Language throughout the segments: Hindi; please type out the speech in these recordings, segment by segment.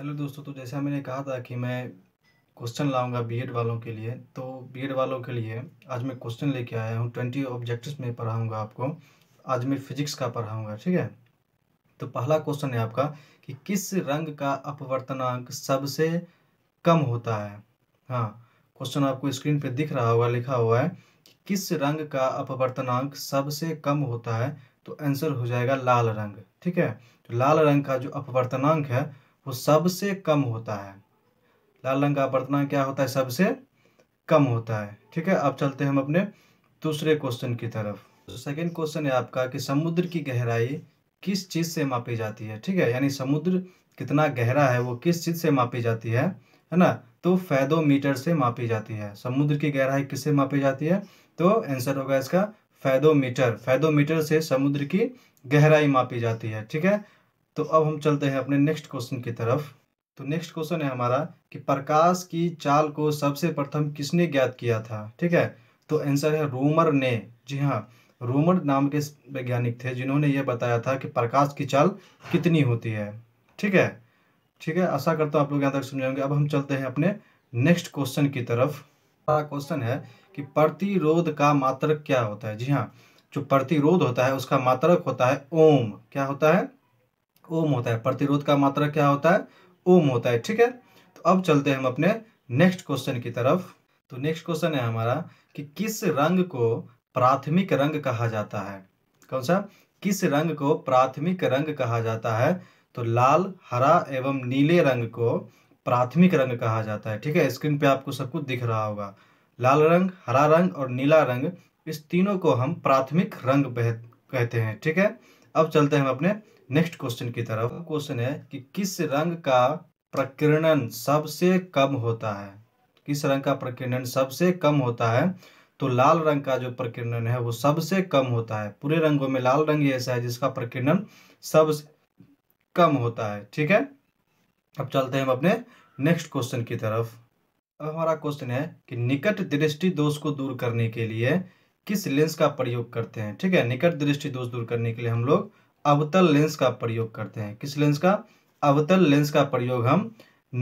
हेलो दोस्तों तो जैसा मैंने कहा था कि मैं क्वेश्चन लाऊंगा बीएड वालों के लिए तो बीएड वालों के लिए आज मैं क्वेश्चन लेके आया हूँ ट्वेंटी ऑब्जेक्टिव्स में पढ़ाऊंगा आपको आज मैं फिजिक्स का पढ़ाऊंगा ठीक है तो पहला क्वेश्चन है आपका कि किस रंग का अपवर्तनांक सबसे कम होता है हाँ क्वेश्चन आपको स्क्रीन पर दिख रहा होगा लिखा हुआ है कि किस रंग का अपवर्तनांक सबसे कम होता है तो आंसर हो जाएगा लाल रंग ठीक है तो लाल रंग का जो अपवर्तनांक है वो सबसे कम होता है लाल रंग का अपवर्तना क्या होता है सबसे कम होता है ठीक है अब चलते हैं हम अपने दूसरे क्वेश्चन की तरफ सेकेंड क्वेश्चन है आपका कि समुद्र की गहराई किस चीज़ से मापी जाती है ठीक है यानी समुद्र कितना गहरा है वो किस चीज़ से मापी जाती है है ना तो फैदोमीटर से मापी जाती है समुद्र की गहराई किससे मापी जाती है तो आंसर होगा इसका फैदोमीटर फैदोमीटर से समुद्र की गहराई मापी जाती है ठीक है तो अब हम चलते हैं अपने नेक्स्ट क्वेश्चन की तरफ तो नेक्स्ट क्वेश्चन है हमारा कि प्रकाश की चाल को सबसे प्रथम किसने ज्ञात किया था ठीक है तो आंसर है रोमर ने जी हाँ रोमर नाम के वैज्ञानिक थे जिन्होंने ये बताया था कि प्रकाश की चाल कितनी होती है ठीक है ठीक है आशा करता हूँ आप लोग यहाँ तक समझाएंगे अब हम चलते हैं अपने नेक्स्ट क्वेश्चन की तरफ क्वेश्चन है कि प्रतिरोध का मात्रक क्या होता है जी हाँ जो प्रतिरोध होता है उसका मात्रक होता है ओम क्या होता है ओम होता है प्रतिरोध का मात्रा क्या होता है ओम होता है ठीक है तो अब चलते हैं हम अपने नेक्स्ट क्वेश्चन की तरफ तो नेक्स्ट क्वेश्चन है हमारा कि किस रंग को प्राथमिक रंग कहा जाता है कौन सा किस रंग को प्राथमिक रंग कहा जाता है तो लाल हरा एवं नीले रंग को प्राथमिक रंग कहा जाता है ठीक है स्क्रीन पे आपको सब कुछ दिख रहा होगा लाल रंग हरा रंग और नीला रंग इस तीनों को हम प्राथमिक रंग कहते हैं ठीक है अब चलते हैं हम अपने नेक्स्ट क्वेश्चन की तरफ क्वेश्चन है कि किस रंग का प्रकीर्णन सबसे कम होता है किस रंग का प्रकीर्णन सबसे कम होता है तो लाल रंग का जो प्रकीर्णन है वो सबसे कम होता है पूरे रंगों में लाल रंग ऐसा है जिसका प्रकीर्णन सबसे कम होता है ठीक है अब चलते हैं हम अपने नेक्स्ट क्वेश्चन की तरफ अब हमारा क्वेश्चन है कि निकट दृष्टि दोष को दूर करने के लिए किस लेंस का प्रयोग करते हैं ठीक है निकट दृष्टि दोष दूर करने के लिए हम लोग अवतल लेंस का प्रयोग करते हैं किस लेंस का अवतल लेंस का प्रयोग हम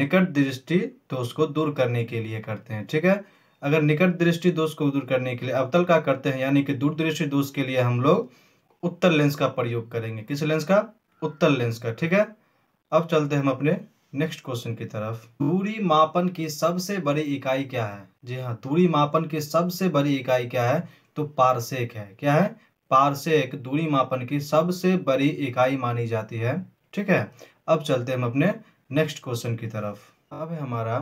निकट दृष्टि दोष को दूर करने के लिए करते हैं ठीक है अगर निकट दृष्टि दोष को दूर करने के लिए अवतल का करते हैं यानी कि दूर दृष्टि दोष के लिए हम लोग उत्तर लेंस का प्रयोग करेंगे किस लेंस का उत्तर लेंस का ठीक है अब चलते हैं हम अपने नेक्स्ट क्वेश्चन की तरफ दूरी मापन की सबसे बड़ी इकाई क्या है जी हाँ दूरी मापन की सबसे बड़ी इकाई क्या है तो पारसेक है क्या है पार से एक दूरी मापन की सबसे बड़ी इकाई मानी जाती है ठीक है अब चलते हम अपने नेक्स्ट क्वेश्चन की तरफ अब हमारा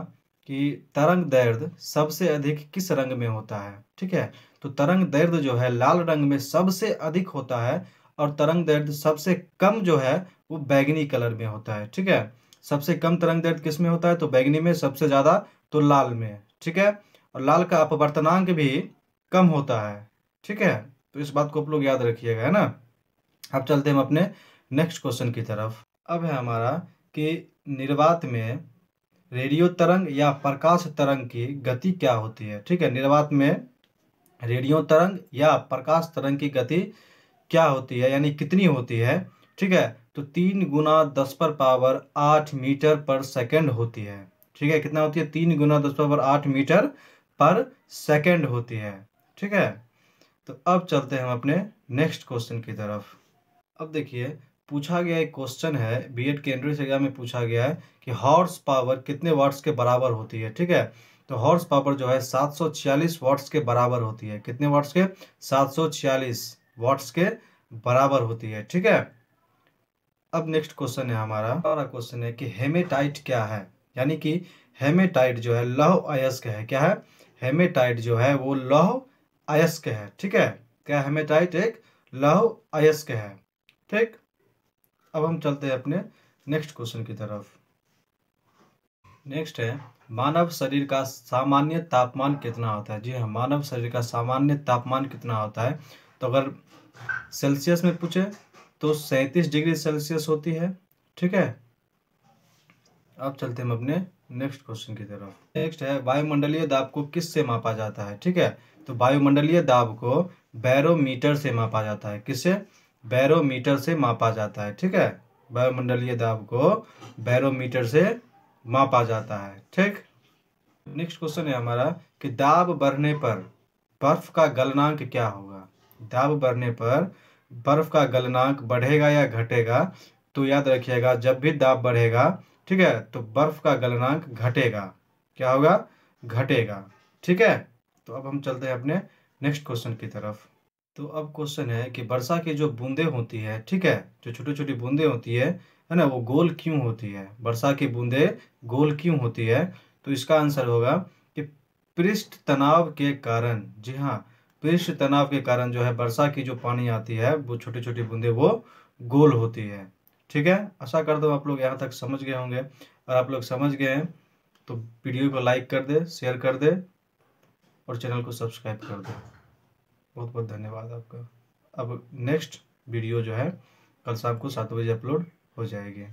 कि तरंग दर्द सबसे अधिक किस रंग में होता है ठीक है तो तरंग दर्द जो है लाल रंग में सबसे अधिक होता है और तरंग दर्द सबसे कम जो है वो बैगनी कलर में होता है ठीक है सबसे कम तरंग दर्द किस में होता है तो बैगनी में सबसे ज़्यादा तो लाल में ठीक है और लाल का अपवर्तनांक भी कम होता है ठीक है तो इस बात को आप लोग याद रखिएगा है ना अब चलते हम अपने नेक्स्ट क्वेश्चन की तरफ अब है हमारा कि निर्वात में रेडियो तरंग या प्रकाश तरंग की गति क्या होती है ठीक है निर्वात में रेडियो तरंग या प्रकाश तरंग की गति क्या होती है यानी कितनी होती है ठीक है तो तीन गुना दस पर पावर आठ मीटर पर सेकेंड होती है ठीक है कितना होती है तीन गुना दस पर पावर आठ मीटर पर सेकेंड होती है ठीक है तो अब चलते हैं हम अपने नेक्स्ट क्वेश्चन की तरफ अब देखिए पूछा गया एक क्वेश्चन है बी एड के एंट्रेंस एग्जाम में पूछा गया है कि हॉर्स पावर कितने वाट्स के बराबर होती है ठीक है तो हॉर्स पावर जो है 746 वाट्स के बराबर होती है कितने वाट्स के 746 वाट्स के बराबर होती है ठीक है अब नेक्स्ट क्वेश्चन है हमारा हमारा क्वेश्चन है कि हेमेटाइट क्या है यानी कि हेमेटाइट जो है लौह अयस्क है क्या है हेमेटाइट जो है वो लौह अयस्क है ठीक है क्या हेमेटाइट एक लौह अयस्क है ठीक अब हम चलते हैं अपने नेक्स्ट क्वेश्चन की तरफ नेक्स्ट है मानव शरीर का सामान्य तापमान कितना होता है जी हाँ मानव शरीर का सामान्य तापमान कितना होता है तो अगर सेल्सियस में पूछे तो सैंतीस डिग्री सेल्सियस होती है ठीक है अब चलते हम अपने नेक्स्ट क्वेश्चन की तरफ नेक्स्ट है वायुमंडलीय दाब को किस से मापा जाता है ठीक है तो वायुमंडलीय दाब को बैरोमीटर से मापा जाता है किससे बैरोमीटर से मापा जाता है ठीक है वायुमंडलीय दाब को बैरोमीटर से मापा जाता है ठीक नेक्स्ट क्वेश्चन है हमारा कि दाब बढ़ने पर बर्फ का गलनांक क्या होगा दाब बढ़ने पर बर्फ का गलनांक बढ़ेगा या घटेगा तो याद रखिएगा जब भी दाब बढ़ेगा ठीक है तो बर्फ का गलनांक घटेगा क्या होगा घटेगा ठीक है तो अब हम चलते हैं अपने नेक्स्ट क्वेश्चन की तरफ तो अब क्वेश्चन है कि वर्षा की जो बूंदे होती है ठीक है जो छोटी छोटी बूंदे होती है है ना वो गोल क्यों होती है वर्षा की बूंदे गोल क्यों होती है तो इसका आंसर होगा कि पृष्ठ तनाव के कारण जी हाँ पृष्ठ तनाव के कारण जो है वर्षा की जो पानी आती है वो छोटी छोटी बूंदे वो गोल होती है ठीक है आशा कर दो आप लोग यहाँ तक समझ गए होंगे और आप लोग समझ गए हैं तो वीडियो को लाइक कर दे शेयर कर दे और चैनल को सब्सक्राइब कर दो बहुत बहुत धन्यवाद आपका अब नेक्स्ट वीडियो जो है कल शाम को सात बजे अपलोड हो जाएगी